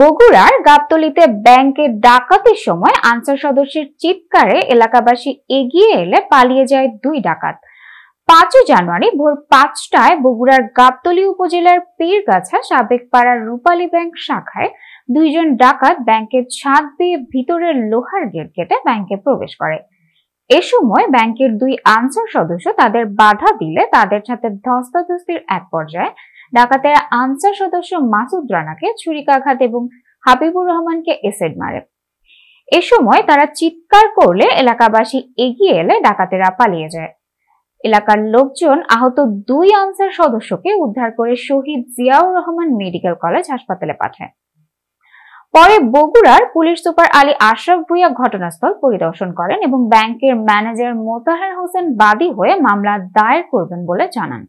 বগুড়ার গাবতলিতে ব্যাংকে ডাকাতির সময় আনসার সদস্যের চিৎকারে এলাকাবাসী এগিয়ে এলে পালিয়ে যায় দুই ডাকাত পাঁচই জানুয়ারি ভোর পাঁচটায় বগুড়ার গাবতলি উপজেলার পীরগাছা সাবেক পাড়ার রূপালী ব্যাংক শাখায় দুইজন ডাকাত ব্যাংকের ছাদ দিয়ে ভিতরের লোহার গেট কেটে ব্যাংকে প্রবেশ করে এ সময় ব্যাংকের দুই আনসার সদস্য তাদের বাধা দিলে তাদের সাথে ধস্তাধস্তির এক পর্যায়ে ডাকাতের আনসার সদস্য মাসুদ রানাকে ছুরিকাঘাত এবং হাবিবুর রহমানকে এসেড মারে এ সময় তারা চিৎকার করলে এলাকাবাসী এগিয়ে এলে ডাকাতেরা পালিয়ে যায় এলাকার লোকজন আহত দুই আনসার সদস্যকে উদ্ধার করে শহীদ জিয়াউর রহমান মেডিকেল কলেজ হাসপাতালে পাঠায় পরে বগুড়ার পুলিশ সুপার আলী আশরাফ ভুইয়া ঘটনাস্থল পরিদর্শন করেন এবং ব্যাংকের ম্যানেজার মোতাহার হোসেন বাদী হয়ে মামলা দায়ের করবেন বলে জানান